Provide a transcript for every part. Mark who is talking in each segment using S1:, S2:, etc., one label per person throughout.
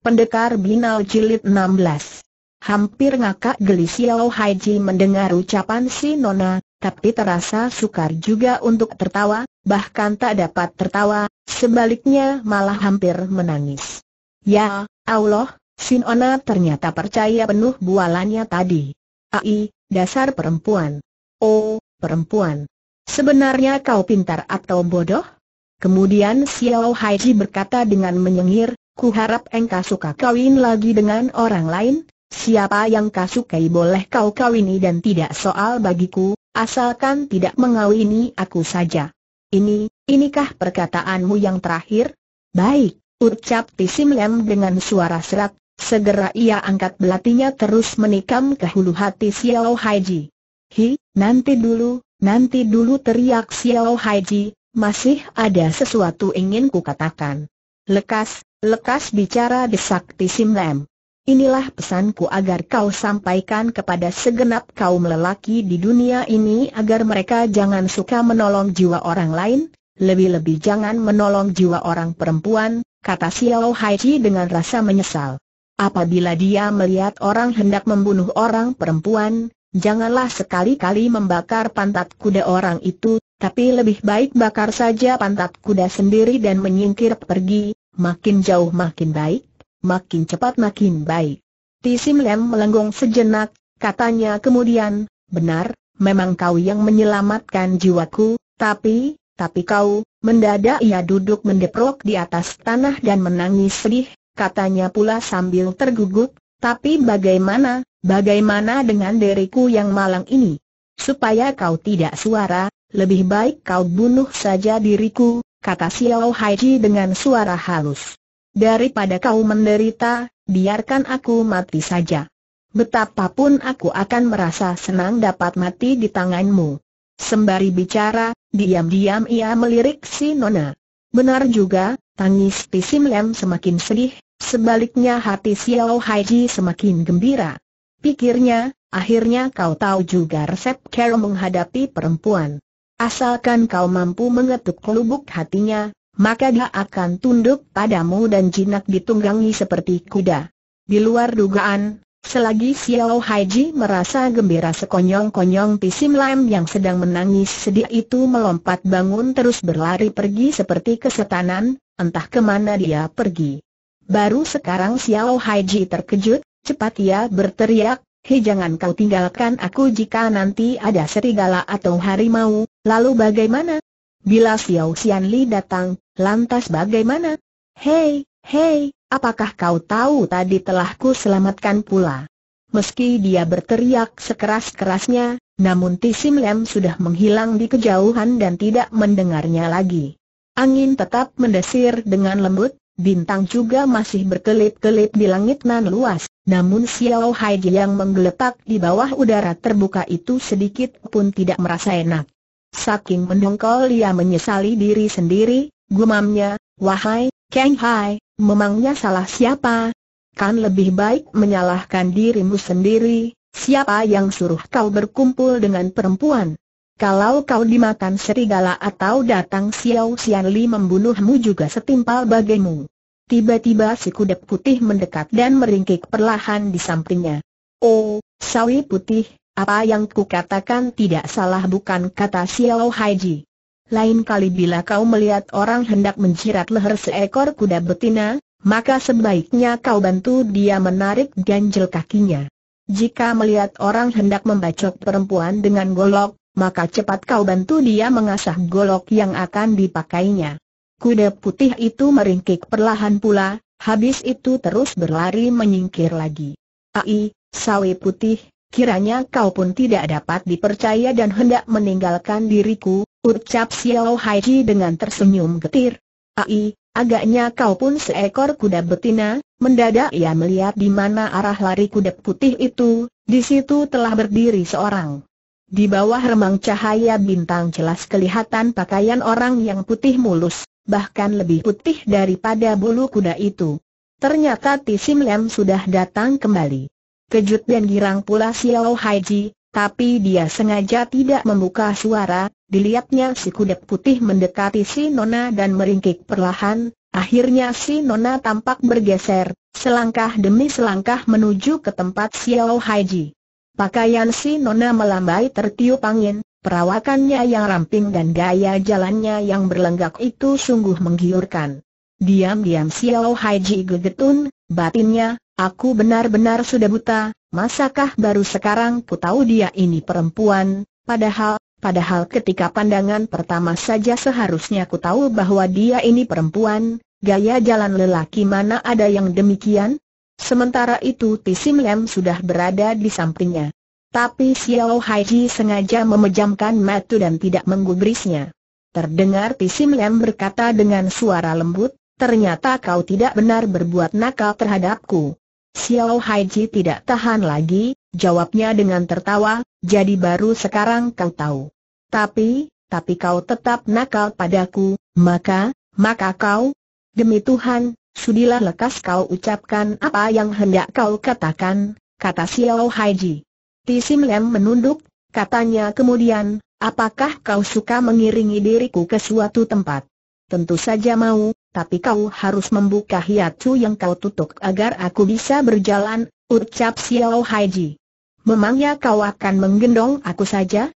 S1: Pendekar Binal Jilid 16 Hampir ngakak geli Xiao Haiji mendengar ucapan si Nona, tapi terasa sukar juga untuk tertawa, bahkan tak dapat tertawa, sebaliknya malah hampir menangis. Ya, Allah, si Nona ternyata percaya penuh bualannya tadi. Ai, dasar perempuan. Oh, perempuan. Sebenarnya kau pintar atau bodoh? Kemudian Xiao Haiji berkata dengan menyengir, Ku harap engkau suka kawin lagi dengan orang lain, siapa yang kau sukai boleh kau kawini dan tidak soal bagiku, asalkan tidak mengawini aku saja. Ini, inikah perkataanmu yang terakhir? Baik, ucap Tisim Lem dengan suara serak, segera ia angkat belatinya terus menikam ke hulu hati Xiao Haiji. Hi, nanti dulu, nanti dulu teriak Xiao Haiji, masih ada sesuatu ingin ku katakan. Lekas, Lekas bicara desak Tisimlem. Inilah pesanku agar kau sampaikan kepada segenap kaum lelaki di dunia ini agar mereka jangan suka menolong jiwa orang lain, lebih-lebih jangan menolong jiwa orang perempuan, kata Xiao Haiji dengan rasa menyesal. Apabila dia melihat orang hendak membunuh orang perempuan, janganlah sekali-kali membakar pantat kuda orang itu, tapi lebih baik bakar saja pantat kuda sendiri dan menyingkir pergi, makin jauh makin baik, makin cepat makin baik. Tisim Lem melenggung sejenak, katanya kemudian, benar, memang kau yang menyelamatkan jiwaku, tapi, tapi kau, mendadak ia duduk mendeprok di atas tanah dan menangis sedih, katanya pula sambil tergugup, tapi bagaimana, bagaimana dengan diriku yang malang ini? Supaya kau tidak suara, lebih baik kau bunuh saja diriku, kata Xiao Haiji dengan suara halus. Daripada kau menderita, biarkan aku mati saja. Betapapun aku akan merasa senang dapat mati di tanganmu. Sembari bicara, diam-diam ia melirik si Nona. Benar juga, tangis Pisim Lem semakin sedih, sebaliknya hati Xiao Haiji semakin gembira. Pikirnya, akhirnya kau tahu juga resep Carol menghadapi perempuan. Asalkan kau mampu mengetuk kelubuk hatinya, maka dia akan tunduk padamu dan jinak ditunggangi seperti kuda. Di luar dugaan, selagi Xiao Haiji merasa gembira sekonyong-konyong Pisim Lam yang sedang menangis sedih itu melompat bangun terus berlari pergi seperti kesetanan, entah kemana dia pergi. Baru sekarang Xiao Haiji terkejut, cepat ia berteriak, Hei jangan kau tinggalkan aku jika nanti ada serigala atau harimau, lalu bagaimana? Bila Xiao Xian Li datang, lantas bagaimana? Hei, hei, apakah kau tahu tadi telah ku selamatkan pula? Meski dia berteriak sekeras-kerasnya, namun Tisim Lem sudah menghilang di kejauhan dan tidak mendengarnya lagi. Angin tetap mendesir dengan lembut, Bintang juga masih berkelip-kelip di langit nan luas, namun Xiao Haiji yang menggeletak di bawah udara terbuka itu sedikit pun tidak merasa enak. Saking mendongkol ia menyesali diri sendiri, gumamnya, wahai, Kang Hai, memangnya salah siapa? Kan lebih baik menyalahkan dirimu sendiri, siapa yang suruh kau berkumpul dengan perempuan? Kalau kau dimakan serigala atau datang Xiao Xianli membunuhmu juga setimpal bagimu. Tiba-tiba si kuda putih mendekat dan meringkik perlahan di sampingnya. Oh, sawi putih, apa yang ku katakan tidak salah bukan kata Xiao Haiji. Lain kali bila kau melihat orang hendak menjirat leher seekor kuda betina, maka sebaiknya kau bantu dia menarik ganjel kakinya. Jika melihat orang hendak membacok perempuan dengan golok, maka cepat kau bantu dia mengasah golok yang akan dipakainya. Kuda putih itu meringkik perlahan pula, habis itu terus berlari menyingkir lagi. Ai, sawi putih, kiranya kau pun tidak dapat dipercaya dan hendak meninggalkan diriku, ucap Xiao Haiji dengan tersenyum getir. Ai, agaknya kau pun seekor kuda betina, mendadak ia melihat di mana arah lari kuda putih itu, di situ telah berdiri seorang. Di bawah remang cahaya bintang jelas kelihatan pakaian orang yang putih mulus, bahkan lebih putih daripada bulu kuda itu. Ternyata Tisim Lam sudah datang kembali. Kejut dan girang pula Xiao Haiji, tapi dia sengaja tidak membuka suara, dilihatnya si kuda putih mendekati si Nona dan meringkik perlahan, akhirnya si Nona tampak bergeser, selangkah demi selangkah menuju ke tempat Xiao Haiji. Pakaian si Nona melambai tertiup angin, perawakannya yang ramping dan gaya jalannya yang berlenggak itu sungguh menggiurkan. Diam-diam Xiao Haiji gegetun, batinnya, aku benar-benar sudah buta, masakah baru sekarang ku tahu dia ini perempuan, padahal, padahal ketika pandangan pertama saja seharusnya ku tahu bahwa dia ini perempuan, Gaya jalan lelaki mana ada yang demikian? Sementara itu Tisim Lem sudah berada di sampingnya. Tapi Xiao Haiji sengaja memejamkan mata dan tidak menggubrisnya. Terdengar Tisim Lem berkata dengan suara lembut, ternyata kau tidak benar berbuat nakal terhadapku. Xiao Haiji tidak tahan lagi, jawabnya dengan tertawa, jadi baru sekarang kau tahu. Tapi, tapi kau tetap nakal padaku, maka, maka kau, demi Tuhan, Sudilah lekas kau ucapkan apa yang hendak kau katakan, kata Xiao Haiji. Tisim Lem menunduk, katanya kemudian, apakah kau suka mengiringi diriku ke suatu tempat? Tentu saja mau, tapi kau harus membuka hiatu yang kau tutup agar aku bisa berjalan, ucap Xiao Haiji. Memangnya kau akan menggendong aku saja?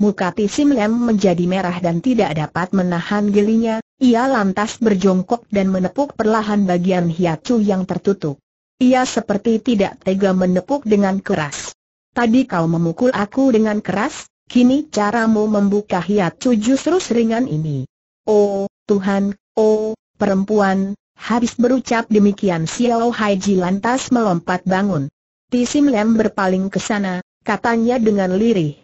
S1: Muka Tisim Lem menjadi merah dan tidak dapat menahan gelinya, ia lantas berjongkok dan menepuk perlahan bagian hiacu yang tertutup. Ia seperti tidak tega menepuk dengan keras. Tadi kau memukul aku dengan keras, kini caramu membuka hiacu justru seringan ini. Oh, Tuhan, oh, perempuan, habis berucap demikian Xiao Haiji lantas melompat bangun. Tisim Lem berpaling ke sana, katanya dengan lirih.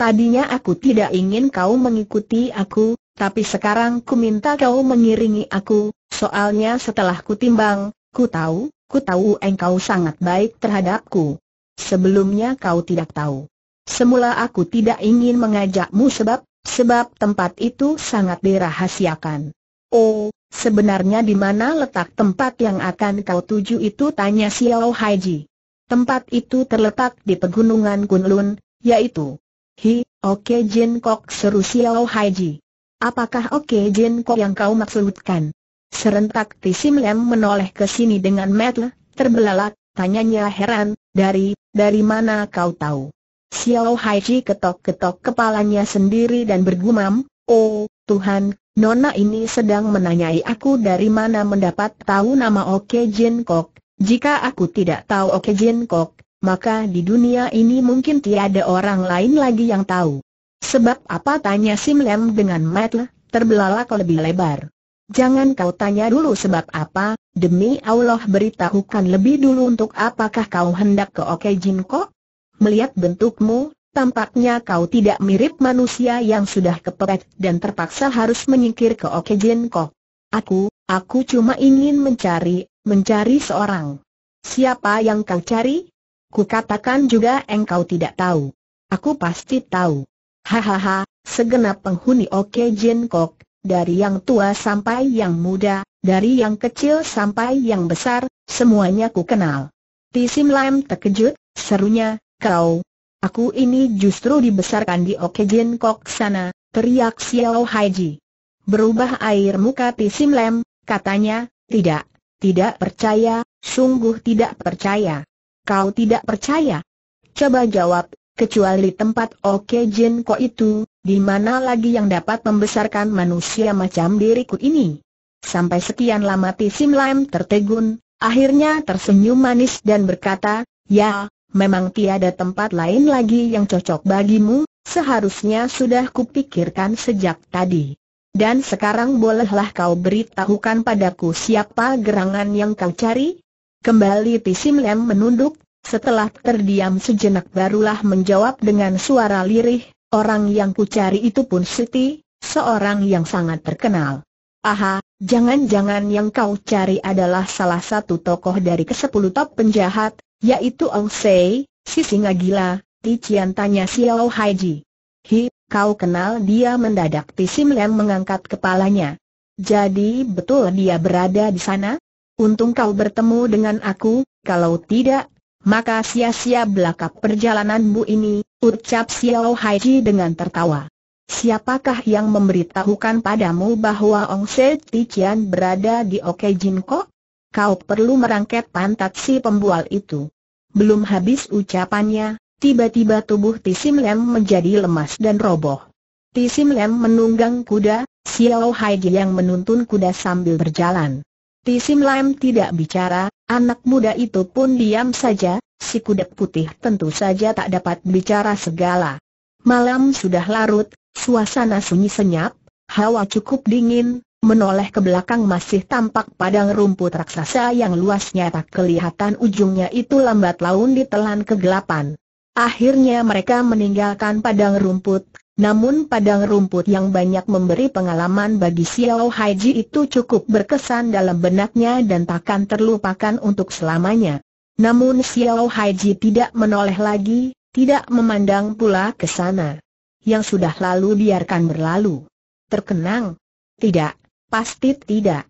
S1: Tadinya aku tidak ingin kau mengikuti aku, tapi sekarang ku minta kau mengiringi aku, soalnya setelah ku timbang, ku tahu, ku tahu engkau sangat baik terhadapku. Sebelumnya kau tidak tahu. Semula aku tidak ingin mengajakmu sebab, sebab tempat itu sangat dirahasiakan. Oh, sebenarnya di mana letak tempat yang akan kau tuju itu tanya Xiao Haiji. Tempat itu terletak di pegunungan Kunlun, yaitu Hi, Oke okay Jin Kok seru Xiao Haiji. Apakah Oke okay Jin Kok yang kau maksudkan? Serentak Tisim Lem menoleh ke sini dengan metel, terbelalak, tanyanya heran, dari, dari mana kau tahu? Xiao Haiji ketok-ketok kepalanya sendiri dan bergumam, Oh, Tuhan, Nona ini sedang menanyai aku dari mana mendapat tahu nama Oke Jin Kok. Jika aku tidak tahu Oke Jin Kok, maka di dunia ini mungkin tiada orang lain lagi yang tahu. Sebab apa tanya Sim Lem dengan metle, terbelalak lebih lebar. Jangan kau tanya dulu sebab apa, demi Allah beritahukan lebih dulu untuk apakah kau hendak ke Oke Melihat bentukmu, tampaknya kau tidak mirip manusia yang sudah kepepet dan terpaksa harus menyingkir ke Oke Aku, aku cuma ingin mencari, mencari seorang. Siapa yang kau cari? Kukatakan juga engkau tidak tahu. Aku pasti tahu. Hahaha, segenap penghuni Oke Jin Kok, dari yang tua sampai yang muda, dari yang kecil sampai yang besar, semuanya ku kenal. Tisim Lam terkejut, serunya, kau. Aku ini justru dibesarkan di Oke Jin Kok sana, teriak Xiao Haiji. Berubah air muka Tisim Lam, katanya, tidak, tidak percaya, sungguh tidak percaya kau tidak percaya? Coba jawab, kecuali tempat Oke Jin Ko itu, di mana lagi yang dapat membesarkan manusia macam diriku ini? Sampai sekian lama Tisim Lam tertegun, akhirnya tersenyum manis dan berkata, Ya, memang tiada tempat lain lagi yang cocok bagimu, seharusnya sudah kupikirkan sejak tadi. Dan sekarang bolehlah kau beritahukan padaku siapa gerangan yang kau cari? Kembali Tisim Lem menunduk, setelah terdiam sejenak barulah menjawab dengan suara lirih, orang yang kucari itu pun Siti, seorang yang sangat terkenal. Aha, jangan-jangan yang kau cari adalah salah satu tokoh dari kesepuluh top penjahat, yaitu Ong Sei, si singa gila, Tician tanya Xiao Haiji. Hi, kau kenal dia mendadak Tisim Lem mengangkat kepalanya. Jadi betul dia berada di sana? Untung kau bertemu dengan aku, kalau tidak, maka sia-sia belaka perjalananmu ini, ucap Xiao Haiji dengan tertawa. Siapakah yang memberitahukan padamu bahwa Ong Se Tijian berada di Oke Jinko? Kau perlu merangket pantat si pembual itu. Belum habis ucapannya, tiba-tiba tubuh Tisim Lem menjadi lemas dan roboh. Tisim Lem menunggang kuda, Xiao Haiji yang menuntun kuda sambil berjalan. Ti Sim Lam tidak bicara, anak muda itu pun diam saja, si kuda putih tentu saja tak dapat bicara segala. Malam sudah larut, suasana sunyi senyap, hawa cukup dingin, Menoleh ke belakang masih tampak padang rumput raksasa yang luasnya tak kelihatan ujungnya itu lambat laun ditelan kegelapan. Akhirnya mereka meninggalkan padang rumput, namun padang rumput yang banyak memberi pengalaman bagi Xiao Haiji itu cukup berkesan dalam benaknya dan takkan terlupakan untuk selamanya. Namun Xiao Haiji tidak menoleh lagi, tidak memandang pula ke sana. Yang sudah lalu biarkan berlalu. Terkenang? Tidak, pasti tidak.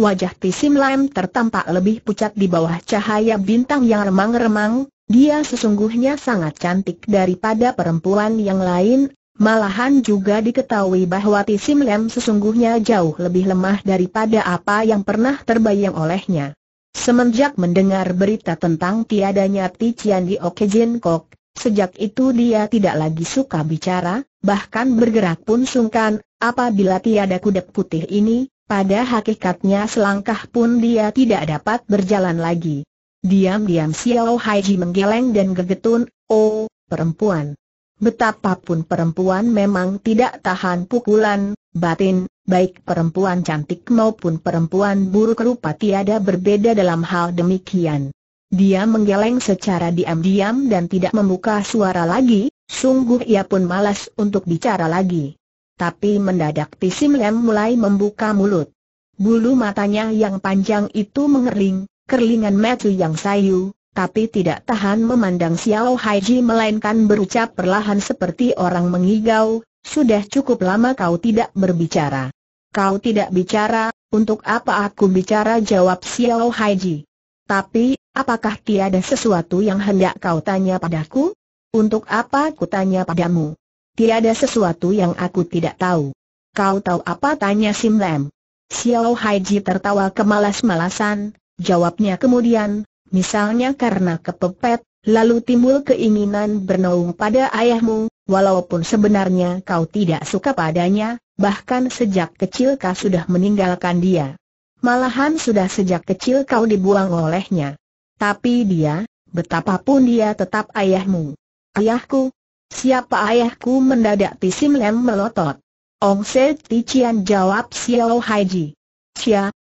S1: Wajah Tisim Lam tertampak lebih pucat di bawah cahaya bintang yang remang-remang, dia sesungguhnya sangat cantik daripada perempuan yang lain, Malahan juga diketahui bahwa Tisim Lem sesungguhnya jauh lebih lemah daripada apa yang pernah terbayang olehnya. Semenjak mendengar berita tentang tiadanya Tician di Okejin Kok, sejak itu dia tidak lagi suka bicara, bahkan bergerak pun sungkan, apabila tiada kuda putih ini, pada hakikatnya selangkah pun dia tidak dapat berjalan lagi. Diam-diam Xiao Haiji menggeleng dan gegetun, oh, perempuan. Betapapun perempuan memang tidak tahan pukulan, batin, baik perempuan cantik maupun perempuan buruk rupa tiada berbeda dalam hal demikian. Dia menggeleng secara diam-diam dan tidak membuka suara lagi, sungguh ia pun malas untuk bicara lagi. Tapi mendadak Tsim Lem mulai membuka mulut. Bulu matanya yang panjang itu mengering, kerlingan mata yang sayu, tapi tidak tahan memandang Xiao Haiji melainkan berucap perlahan seperti orang mengigau, sudah cukup lama kau tidak berbicara. Kau tidak bicara, untuk apa aku bicara jawab Xiao Haiji. Tapi, apakah tiada sesuatu yang hendak kau tanya padaku? Untuk apa aku tanya padamu? Tiada sesuatu yang aku tidak tahu. Kau tahu apa tanya Sim Lam? Xiao Haiji tertawa kemalas-malasan, jawabnya kemudian, Misalnya karena kepepet, lalu timbul keinginan bernaung pada ayahmu, walaupun sebenarnya kau tidak suka padanya, bahkan sejak kecil kau sudah meninggalkan dia. Malahan sudah sejak kecil kau dibuang olehnya. Tapi dia, betapapun dia tetap ayahmu. Ayahku? Siapa ayahku mendadak Pisim Lem melotot? Ong Se Tician jawab Xiao Haiji.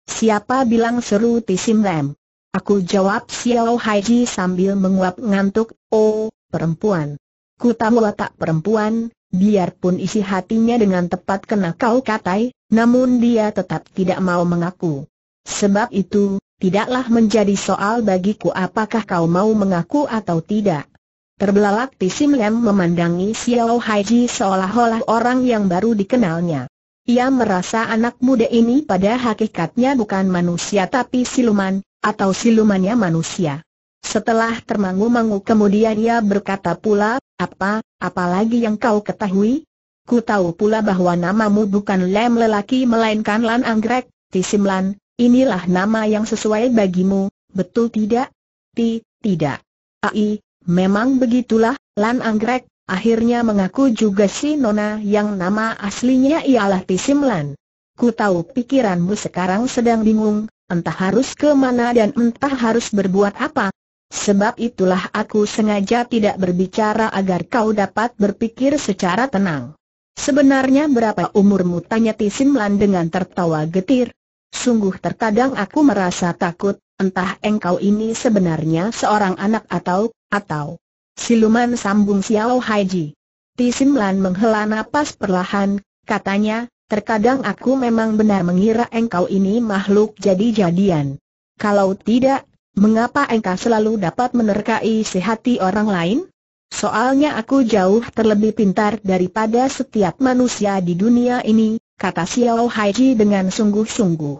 S1: siapa bilang seru Tisim Lam? Aku jawab Xiao Haiji sambil menguap ngantuk, oh, perempuan. Ku tahu tak perempuan, biarpun isi hatinya dengan tepat kena kau katai, namun dia tetap tidak mau mengaku. Sebab itu, tidaklah menjadi soal bagiku apakah kau mau mengaku atau tidak. Terbelalak Tisim Lem memandangi Xiao Haiji seolah-olah orang yang baru dikenalnya. Ia merasa anak muda ini pada hakikatnya bukan manusia tapi siluman, atau silumannya manusia. Setelah termangu-mangu kemudian ia berkata pula, apa, apalagi yang kau ketahui? Ku tahu pula bahwa namamu bukan Lem lelaki melainkan Lan Anggrek, Tisimlan, inilah nama yang sesuai bagimu, betul tidak? Ti, tidak. Ai, memang begitulah, Lan Anggrek, akhirnya mengaku juga si Nona yang nama aslinya ialah Tisimlan. Ku tahu pikiranmu sekarang sedang bingung, entah harus ke mana dan entah harus berbuat apa. Sebab itulah aku sengaja tidak berbicara agar kau dapat berpikir secara tenang. Sebenarnya berapa umurmu tanya Tisimlan dengan tertawa getir. Sungguh terkadang aku merasa takut, entah engkau ini sebenarnya seorang anak atau, atau. Siluman sambung Xiao Haiji. Tisimlan menghela napas perlahan, katanya, Terkadang aku memang benar mengira engkau ini makhluk jadi-jadian. Kalau tidak, mengapa engkau selalu dapat menerkai sehati orang lain? Soalnya aku jauh terlebih pintar daripada setiap manusia di dunia ini, kata Xiao Haiji dengan sungguh-sungguh.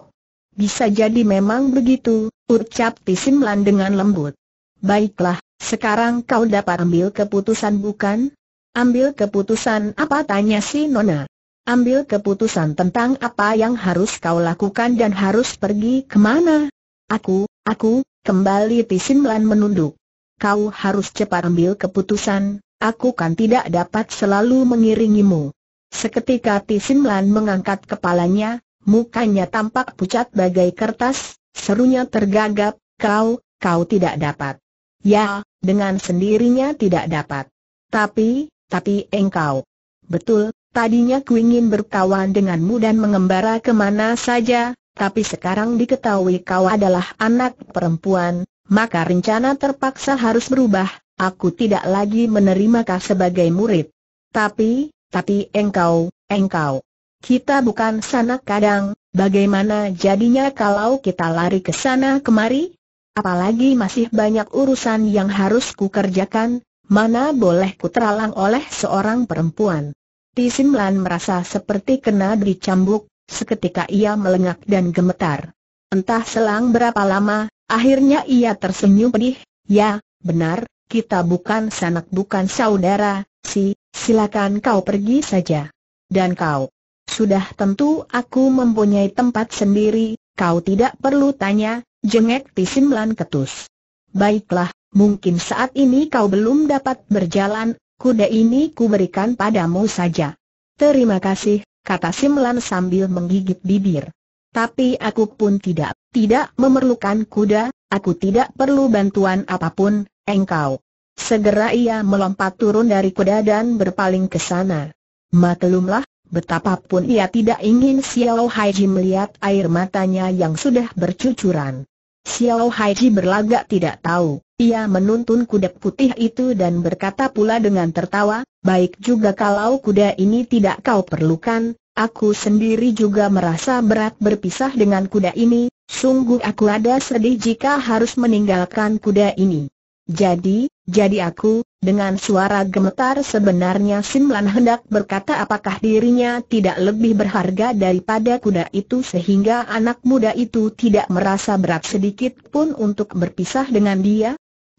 S1: Bisa jadi memang begitu, ucap Tisimlan dengan lembut. Baiklah, sekarang kau dapat ambil keputusan bukan? Ambil keputusan apa tanya si Nona? ambil keputusan tentang apa yang harus kau lakukan dan harus pergi kemana. Aku, aku, kembali Tisin Lan menunduk. Kau harus cepat ambil keputusan, aku kan tidak dapat selalu mengiringimu. Seketika Tisin Lan mengangkat kepalanya, mukanya tampak pucat bagai kertas, serunya tergagap, kau, kau tidak dapat. Ya, dengan sendirinya tidak dapat. Tapi, tapi engkau. Betul, Tadinya ku ingin berkawan denganmu dan mengembara kemana saja, tapi sekarang diketahui kau adalah anak perempuan, maka rencana terpaksa harus berubah, aku tidak lagi menerima kau sebagai murid. Tapi, tapi engkau, engkau. Kita bukan sanak kadang, bagaimana jadinya kalau kita lari ke sana kemari? Apalagi masih banyak urusan yang harus kukerjakan, mana boleh ku teralang oleh seorang perempuan. Tisimlan merasa seperti kena dicambuk, seketika ia melengak dan gemetar. Entah selang berapa lama, akhirnya ia tersenyum pedih, ya, benar, kita bukan sanak bukan saudara, si, silakan kau pergi saja. Dan kau, sudah tentu aku mempunyai tempat sendiri, kau tidak perlu tanya, jengek Tisimlan ketus. Baiklah, mungkin saat ini kau belum dapat berjalan, kuda ini kuberikan padamu saja. Terima kasih, kata Simlan sambil menggigit bibir. Tapi aku pun tidak, tidak memerlukan kuda, aku tidak perlu bantuan apapun, engkau. Segera ia melompat turun dari kuda dan berpaling ke sana. Maklumlah, betapapun ia tidak ingin Xiao Haiji melihat air matanya yang sudah bercucuran. Xiao Haiji berlagak tidak tahu. Ia menuntun kuda putih itu dan berkata pula dengan tertawa, baik juga kalau kuda ini tidak kau perlukan, aku sendiri juga merasa berat berpisah dengan kuda ini, sungguh aku ada sedih jika harus meninggalkan kuda ini. Jadi, jadi aku, dengan suara gemetar sebenarnya Simlan hendak berkata apakah dirinya tidak lebih berharga daripada kuda itu sehingga anak muda itu tidak merasa berat sedikit pun untuk berpisah dengan dia?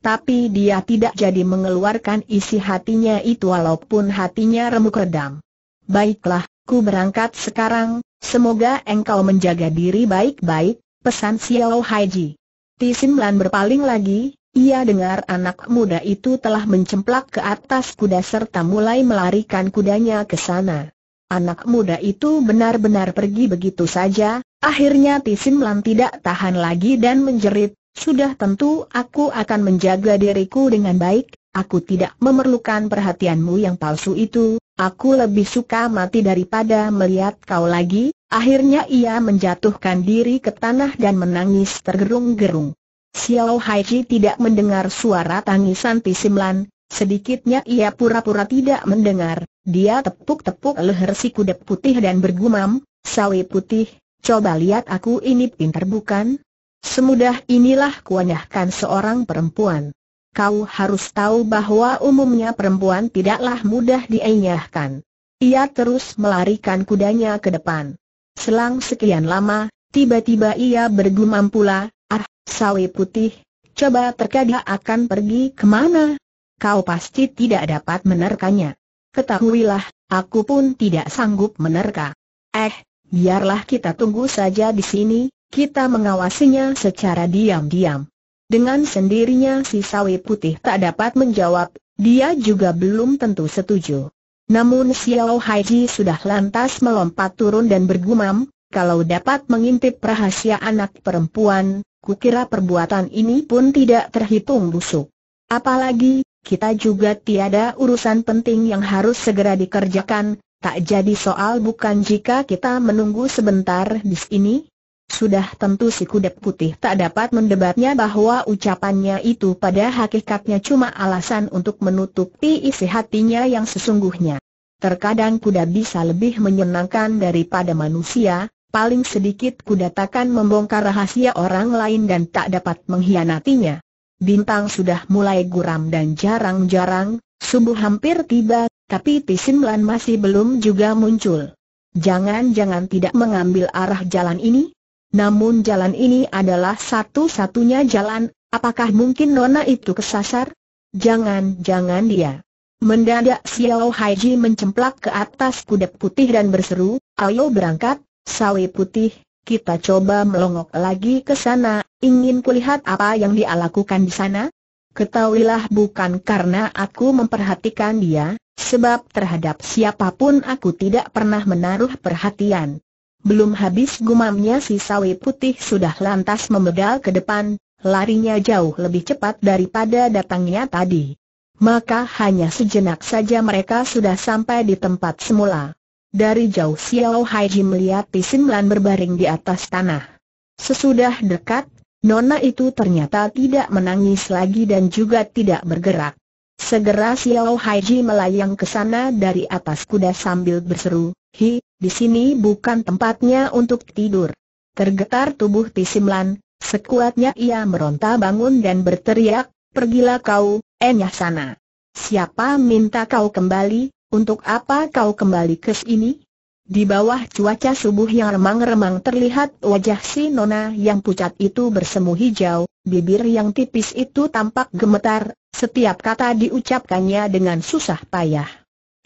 S1: Tapi dia tidak jadi mengeluarkan isi hatinya itu walaupun hatinya remuk redam. Baiklah, ku berangkat sekarang, semoga engkau menjaga diri baik-baik, pesan Xiao Haiji. Lan berpaling lagi, ia dengar anak muda itu telah mencemplak ke atas kuda serta mulai melarikan kudanya ke sana. Anak muda itu benar-benar pergi begitu saja, akhirnya Lan tidak tahan lagi dan menjerit, sudah tentu aku akan menjaga diriku dengan baik, aku tidak memerlukan perhatianmu yang palsu itu, aku lebih suka mati daripada melihat kau lagi, akhirnya ia menjatuhkan diri ke tanah dan menangis tergerung-gerung. Xiao Haiji tidak mendengar suara tangisan Pisimlan, sedikitnya ia pura-pura tidak mendengar, dia tepuk-tepuk leher si kuda putih dan bergumam, sawi putih, coba lihat aku ini pintar bukan? Semudah inilah kuanyahkan seorang perempuan. Kau harus tahu bahwa umumnya perempuan tidaklah mudah dienyahkan. Ia terus melarikan kudanya ke depan. Selang sekian lama, tiba-tiba ia bergumam pula, Ah, sawi putih, coba terkadang akan pergi kemana? Kau pasti tidak dapat menerkanya. Ketahuilah, aku pun tidak sanggup menerka. Eh, biarlah kita tunggu saja di sini, kita mengawasinya secara diam-diam. Dengan sendirinya si sawi putih tak dapat menjawab, dia juga belum tentu setuju. Namun Xiao Haiji sudah lantas melompat turun dan bergumam, kalau dapat mengintip rahasia anak perempuan, kukira perbuatan ini pun tidak terhitung busuk. Apalagi, kita juga tiada urusan penting yang harus segera dikerjakan, tak jadi soal bukan jika kita menunggu sebentar di sini, sudah tentu si kuda putih tak dapat mendebatnya bahwa ucapannya itu pada hakikatnya cuma alasan untuk menutupi isi hatinya yang sesungguhnya. Terkadang kuda bisa lebih menyenangkan daripada manusia, paling sedikit kuda takkan membongkar rahasia orang lain dan tak dapat mengkhianatinya. Bintang sudah mulai guram dan jarang-jarang, subuh hampir tiba, tapi Tisimlan masih belum juga muncul. Jangan-jangan tidak mengambil arah jalan ini? Namun jalan ini adalah satu-satunya jalan, apakah mungkin Nona itu kesasar? Jangan-jangan dia. Mendadak Xiao Haiji mencemplak ke atas kuda putih dan berseru, ayo berangkat, sawi putih, kita coba melongok lagi ke sana, ingin kulihat apa yang dia lakukan di sana? Ketahuilah bukan karena aku memperhatikan dia, sebab terhadap siapapun aku tidak pernah menaruh perhatian. Belum habis gumamnya si sawi putih sudah lantas memedal ke depan, larinya jauh lebih cepat daripada datangnya tadi. Maka hanya sejenak saja mereka sudah sampai di tempat semula. Dari jauh Xiao Haiji melihat Pisimlan berbaring di atas tanah. Sesudah dekat, Nona itu ternyata tidak menangis lagi dan juga tidak bergerak. Segera Xiao Haiji melayang ke sana dari atas kuda sambil berseru, Hi, di sini bukan tempatnya untuk tidur. Tergetar tubuh Tisimlan, sekuatnya ia meronta bangun dan berteriak, pergilah kau, enyah sana. Siapa minta kau kembali, untuk apa kau kembali ke sini? Di bawah cuaca subuh yang remang-remang terlihat wajah si Nona yang pucat itu bersemu hijau, bibir yang tipis itu tampak gemetar, setiap kata diucapkannya dengan susah payah.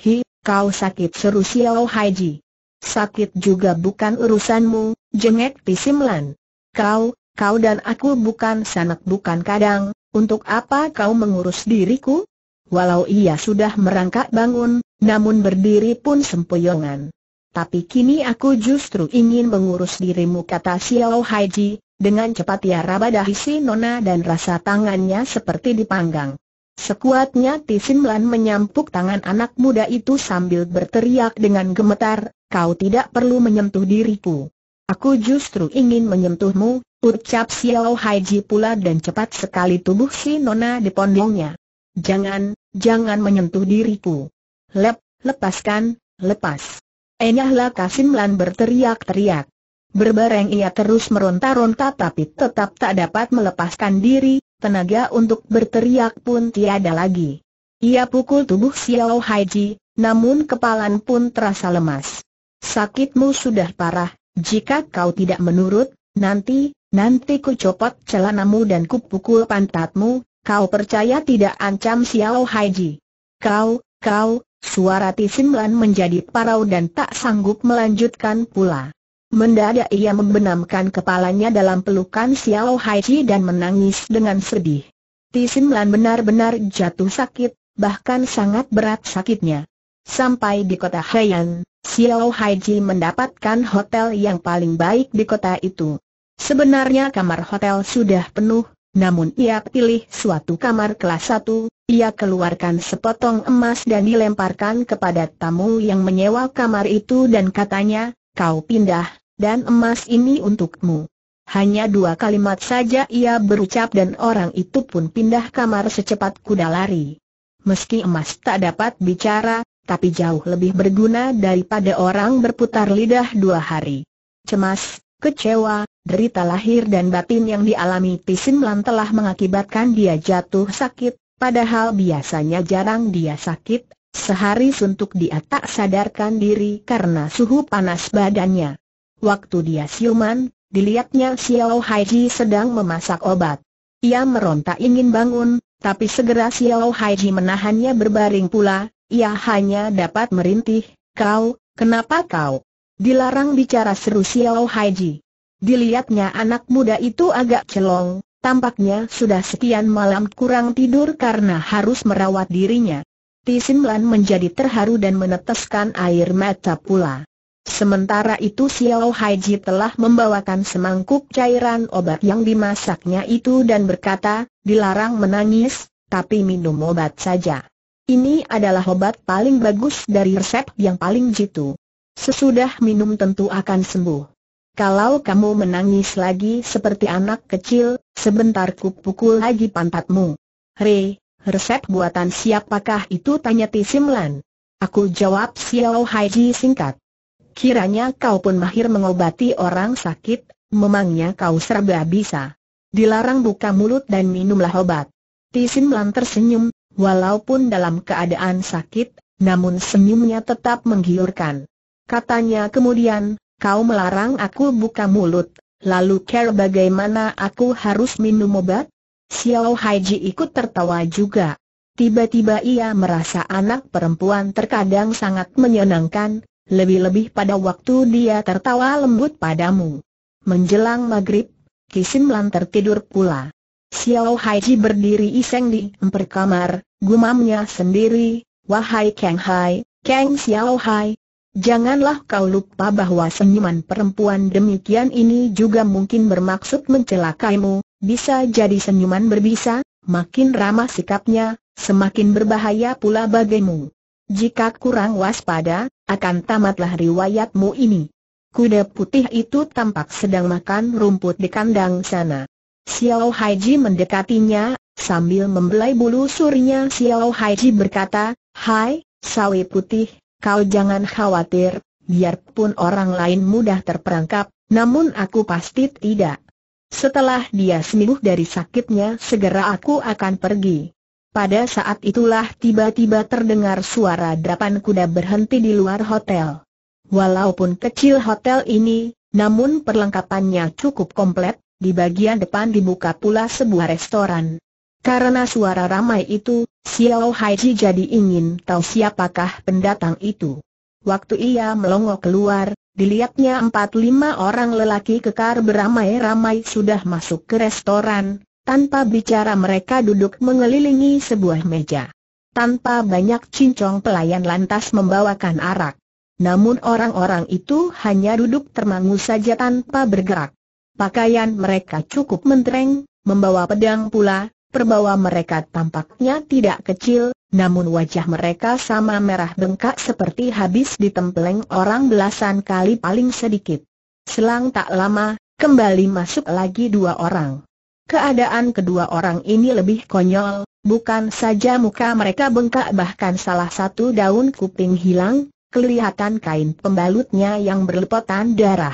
S1: Hi, kau sakit seru Xiao Haiji sakit juga bukan urusanmu, jengek Pisimlan. Kau, kau dan aku bukan sanak bukan kadang, untuk apa kau mengurus diriku? Walau ia sudah merangkak bangun, namun berdiri pun sempoyongan. Tapi kini aku justru ingin mengurus dirimu kata Xiao Haiji, dengan cepat ia raba dahisi Nona dan rasa tangannya seperti dipanggang. Sekuatnya Lan menyampuk tangan anak muda itu sambil berteriak dengan gemetar, kau tidak perlu menyentuh diriku. Aku justru ingin menyentuhmu, ucap Xiao Haiji pula dan cepat sekali tubuh si Nona dipondongnya. Jangan, jangan menyentuh diriku. Lep, lepaskan, lepas. Enyahlah Kasimlan berteriak-teriak. Berbareng ia terus meronta-ronta tapi tetap tak dapat melepaskan diri, tenaga untuk berteriak pun tiada lagi. Ia pukul tubuh Xiao Haiji, namun kepalan pun terasa lemas. Sakitmu sudah parah, jika kau tidak menurut, nanti, nanti ku copot celanamu dan ku pukul pantatmu, kau percaya tidak ancam Xiao Haiji. Kau, kau, suara Tisimlan menjadi parau dan tak sanggup melanjutkan pula. Mendadak ia membenamkan kepalanya dalam pelukan Xiao Haiji dan menangis dengan sedih. Tisim Lan benar-benar jatuh sakit, bahkan sangat berat sakitnya. Sampai di kota Haiyan, Xiao Haiji mendapatkan hotel yang paling baik di kota itu. Sebenarnya kamar hotel sudah penuh, namun ia pilih suatu kamar kelas satu. ia keluarkan sepotong emas dan dilemparkan kepada tamu yang menyewa kamar itu dan katanya, kau pindah, dan emas ini untukmu. Hanya dua kalimat saja ia berucap dan orang itu pun pindah kamar secepat kuda lari. Meski emas tak dapat bicara, tapi jauh lebih berguna daripada orang berputar lidah dua hari. Cemas, kecewa, derita lahir dan batin yang dialami Pisimlan telah mengakibatkan dia jatuh sakit, padahal biasanya jarang dia sakit, sehari suntuk dia tak sadarkan diri karena suhu panas badannya. Waktu dia siuman, dilihatnya Xiao Haiji sedang memasak obat. Ia meronta ingin bangun, tapi segera Xiao Haiji menahannya berbaring pula, ia hanya dapat merintih, kau, kenapa kau? Dilarang bicara seru Xiao Haiji. Dilihatnya anak muda itu agak celong, tampaknya sudah sekian malam kurang tidur karena harus merawat dirinya. Tisin Lan menjadi terharu dan meneteskan air mata pula. Sementara itu Xiao Haiji telah membawakan semangkuk cairan obat yang dimasaknya itu dan berkata, dilarang menangis, tapi minum obat saja. Ini adalah obat paling bagus dari resep yang paling jitu. Sesudah minum tentu akan sembuh. Kalau kamu menangis lagi seperti anak kecil, sebentar kupukul lagi pantatmu. Re, resep buatan siapakah itu tanya Tisimlan. Aku jawab Xiao Haiji singkat. Kiranya kau pun mahir mengobati orang sakit, memangnya kau serba bisa. Dilarang buka mulut dan minumlah obat. Tisin Lan tersenyum, walaupun dalam keadaan sakit, namun senyumnya tetap menggiurkan. Katanya kemudian, kau melarang aku buka mulut, lalu care bagaimana aku harus minum obat? Xiao Haiji ikut tertawa juga. Tiba-tiba ia merasa anak perempuan terkadang sangat menyenangkan, lebih-lebih pada waktu dia tertawa lembut padamu. Menjelang maghrib, Lan tertidur pula. Xiao Haiji berdiri iseng di emper kamar, gumamnya sendiri, Wahai Kang Hai, Kang Xiao Hai, janganlah kau lupa bahwa senyuman perempuan demikian ini juga mungkin bermaksud mencelakaimu, bisa jadi senyuman berbisa, makin ramah sikapnya, semakin berbahaya pula bagimu. Jika kurang waspada, akan tamatlah riwayatmu ini. Kuda putih itu tampak sedang makan rumput di kandang sana. Xiao Haiji mendekatinya, sambil membelai bulu surinya Xiao Haiji berkata, Hai, sawi putih, kau jangan khawatir, biarpun orang lain mudah terperangkap, namun aku pasti tidak. Setelah dia sembuh dari sakitnya segera aku akan pergi. Pada saat itulah tiba-tiba terdengar suara drapan kuda berhenti di luar hotel. Walaupun kecil hotel ini, namun perlengkapannya cukup komplit, di bagian depan dibuka pula sebuah restoran. Karena suara ramai itu, Xiao Haiji jadi ingin tahu siapakah pendatang itu. Waktu ia melongo keluar, dilihatnya empat lima orang lelaki kekar beramai-ramai sudah masuk ke restoran, tanpa bicara mereka duduk mengelilingi sebuah meja. Tanpa banyak cincong pelayan lantas membawakan arak. Namun orang-orang itu hanya duduk termangu saja tanpa bergerak. Pakaian mereka cukup mentereng, membawa pedang pula, perbawa mereka tampaknya tidak kecil, namun wajah mereka sama merah bengkak seperti habis ditempeleng orang belasan kali paling sedikit. Selang tak lama, kembali masuk lagi dua orang. Keadaan kedua orang ini lebih konyol, bukan saja muka mereka bengkak bahkan salah satu daun kuping hilang, kelihatan kain pembalutnya yang berlepotan darah.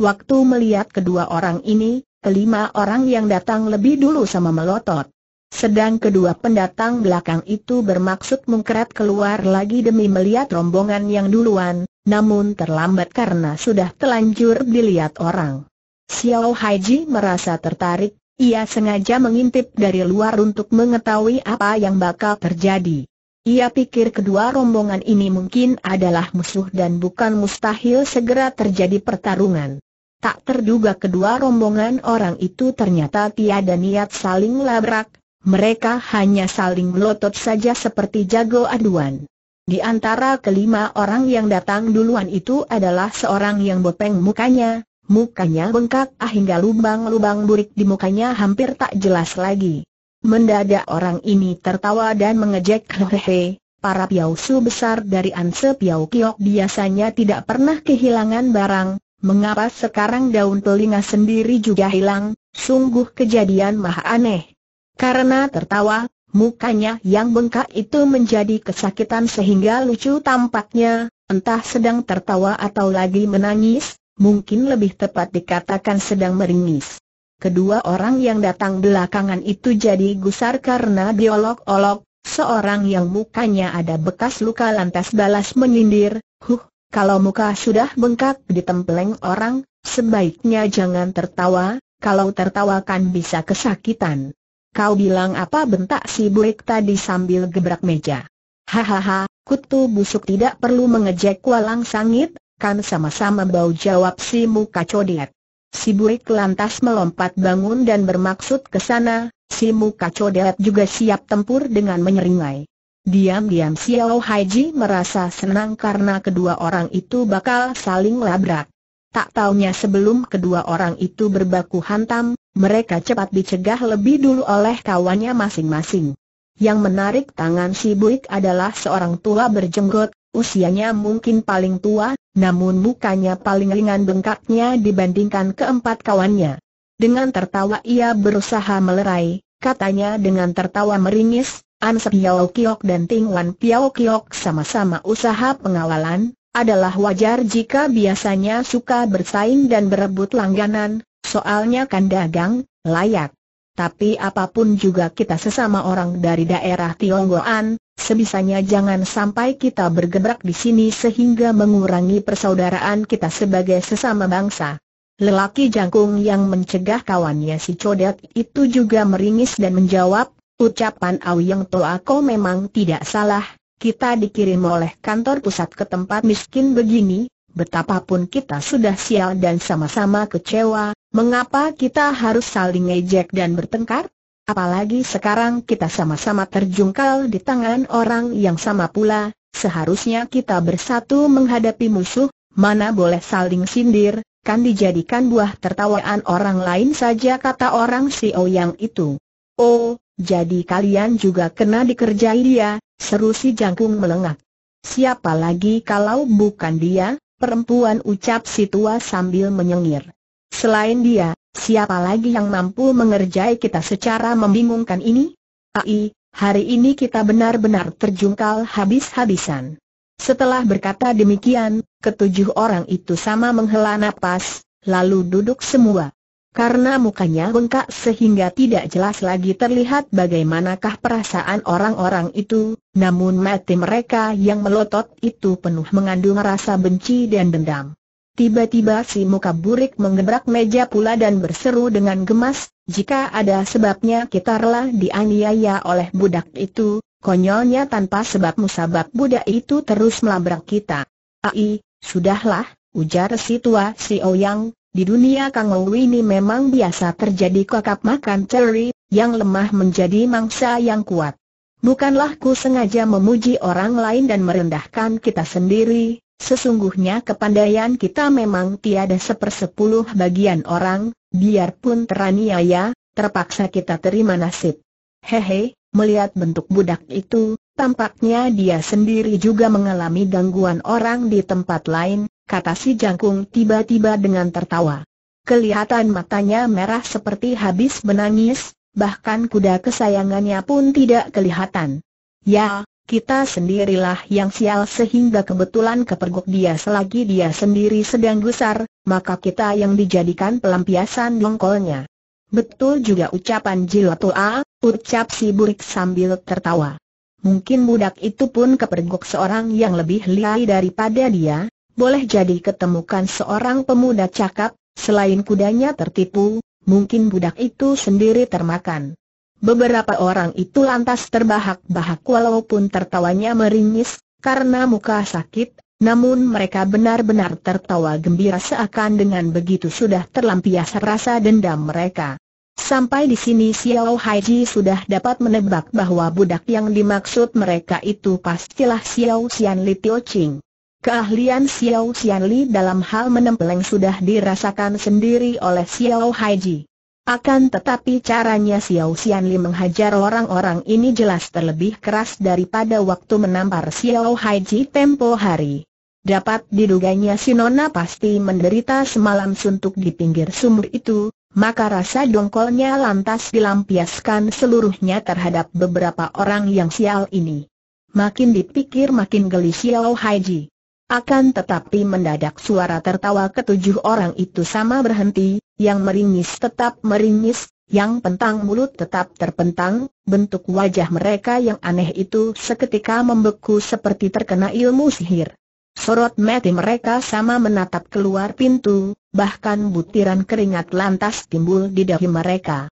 S1: Waktu melihat kedua orang ini, kelima orang yang datang lebih dulu sama melotot. Sedang kedua pendatang belakang itu bermaksud mengkeret keluar lagi demi melihat rombongan yang duluan, namun terlambat karena sudah telanjur dilihat orang. Xiao Haiji merasa tertarik, ia sengaja mengintip dari luar untuk mengetahui apa yang bakal terjadi. Ia pikir kedua rombongan ini mungkin adalah musuh dan bukan mustahil segera terjadi pertarungan. Tak terduga kedua rombongan orang itu ternyata tiada niat saling labrak, mereka hanya saling melotot saja seperti jago aduan. Di antara kelima orang yang datang duluan itu adalah seorang yang bopeng mukanya, Mukanya bengkak ah hingga lubang-lubang burik di mukanya hampir tak jelas lagi. Mendadak orang ini tertawa dan mengejek hehehe. Para piausu besar dari Anse Piau Kiok biasanya tidak pernah kehilangan barang, mengapa sekarang daun telinga sendiri juga hilang, sungguh kejadian maha aneh. Karena tertawa, mukanya yang bengkak itu menjadi kesakitan sehingga lucu tampaknya, entah sedang tertawa atau lagi menangis, mungkin lebih tepat dikatakan sedang meringis. Kedua orang yang datang belakangan itu jadi gusar karena diolok-olok, seorang yang mukanya ada bekas luka lantas balas menyindir, huh, kalau muka sudah bengkak ditempeleng orang, sebaiknya jangan tertawa, kalau tertawakan bisa kesakitan. Kau bilang apa bentak si buik tadi sambil gebrak meja. Hahaha, kutu busuk tidak perlu mengejek walang sangit, kan sama-sama bau jawab si muka codet. Si buik lantas melompat bangun dan bermaksud ke sana, si muka codet juga siap tempur dengan menyeringai. Diam-diam Xiao Haiji merasa senang karena kedua orang itu bakal saling labrak. Tak taunya sebelum kedua orang itu berbaku hantam, mereka cepat dicegah lebih dulu oleh kawannya masing-masing. Yang menarik tangan si Buik adalah seorang tua berjenggot, Usianya mungkin paling tua, namun mukanya paling ringan bengkaknya dibandingkan keempat kawannya. Dengan tertawa ia berusaha melerai, katanya dengan tertawa meringis, An Piao Kiok dan Ting Wan Piao Kiok sama-sama usaha pengawalan, adalah wajar jika biasanya suka bersaing dan berebut langganan, soalnya kan dagang, layak tapi apapun juga kita sesama orang dari daerah Tionggoan, sebisanya jangan sampai kita bergebrak di sini sehingga mengurangi persaudaraan kita sebagai sesama bangsa. Lelaki jangkung yang mencegah kawannya si codet itu juga meringis dan menjawab, ucapan Auyang Toa kau memang tidak salah, kita dikirim oleh kantor pusat ke tempat miskin begini, betapapun kita sudah sial dan sama-sama kecewa, Mengapa kita harus saling ejek dan bertengkar? Apalagi sekarang kita sama-sama terjungkal di tangan orang yang sama pula, seharusnya kita bersatu menghadapi musuh, mana boleh saling sindir, kan dijadikan buah tertawaan orang lain saja kata orang si e Ouyang itu. Oh, jadi kalian juga kena dikerjai dia, seru si jangkung melengak. Siapa lagi kalau bukan dia, perempuan ucap si tua sambil menyengir. Selain dia, siapa lagi yang mampu mengerjai kita secara membingungkan ini? Ai, hari ini kita benar-benar terjungkal habis-habisan. Setelah berkata demikian, ketujuh orang itu sama menghela napas, lalu duduk semua. Karena mukanya bengkak sehingga tidak jelas lagi terlihat bagaimanakah perasaan orang-orang itu, namun mati mereka yang melotot itu penuh mengandung rasa benci dan dendam. Tiba-tiba si muka burik menggebrak meja pula dan berseru dengan gemas, jika ada sebabnya kita rela dianiaya oleh budak itu, konyolnya tanpa sebab musabab budak itu terus melabrak kita. Ai, sudahlah, ujar si tua si Ouyang, di dunia Kang Ou ini memang biasa terjadi kakap makan ceri, yang lemah menjadi mangsa yang kuat. Bukanlah ku sengaja memuji orang lain dan merendahkan kita sendiri, Sesungguhnya kepandaian kita memang tiada sepersepuluh bagian orang, biarpun teraniaya, terpaksa kita terima nasib. Hehe, melihat bentuk budak itu, tampaknya dia sendiri juga mengalami gangguan orang di tempat lain, kata si jangkung tiba-tiba dengan tertawa. Kelihatan matanya merah seperti habis menangis, bahkan kuda kesayangannya pun tidak kelihatan. Ya, kita sendirilah yang sial sehingga kebetulan kepergok dia selagi dia sendiri sedang gusar, maka kita yang dijadikan pelampiasan dongkolnya. Betul juga ucapan Jilatul A, ucap si burik sambil tertawa. Mungkin budak itu pun kepergok seorang yang lebih lihai daripada dia, boleh jadi ketemukan seorang pemuda cakap, selain kudanya tertipu, mungkin budak itu sendiri termakan. Beberapa orang itu lantas terbahak-bahak walaupun tertawanya meringis, karena muka sakit, namun mereka benar-benar tertawa gembira seakan dengan begitu sudah terlampias rasa dendam mereka. Sampai di sini Xiao Haiji sudah dapat menebak bahwa budak yang dimaksud mereka itu pastilah Xiao Xian Li Tio Ching. Keahlian Xiao Xian Li dalam hal menempeleng sudah dirasakan sendiri oleh Xiao Haiji. Akan tetapi caranya Xiao Xianli menghajar orang-orang ini jelas terlebih keras daripada waktu menampar Xiao Haiji tempo hari. Dapat diduganya si Nona pasti menderita semalam suntuk di pinggir sumur itu, maka rasa dongkolnya lantas dilampiaskan seluruhnya terhadap beberapa orang yang sial ini. Makin dipikir makin geli Xiao Haiji. Akan tetapi mendadak suara tertawa ketujuh orang itu sama berhenti, yang meringis tetap meringis, yang pentang mulut tetap terpentang, bentuk wajah mereka yang aneh itu seketika membeku seperti terkena ilmu sihir. Sorot mati mereka sama menatap keluar pintu, bahkan butiran keringat lantas timbul di dahi mereka.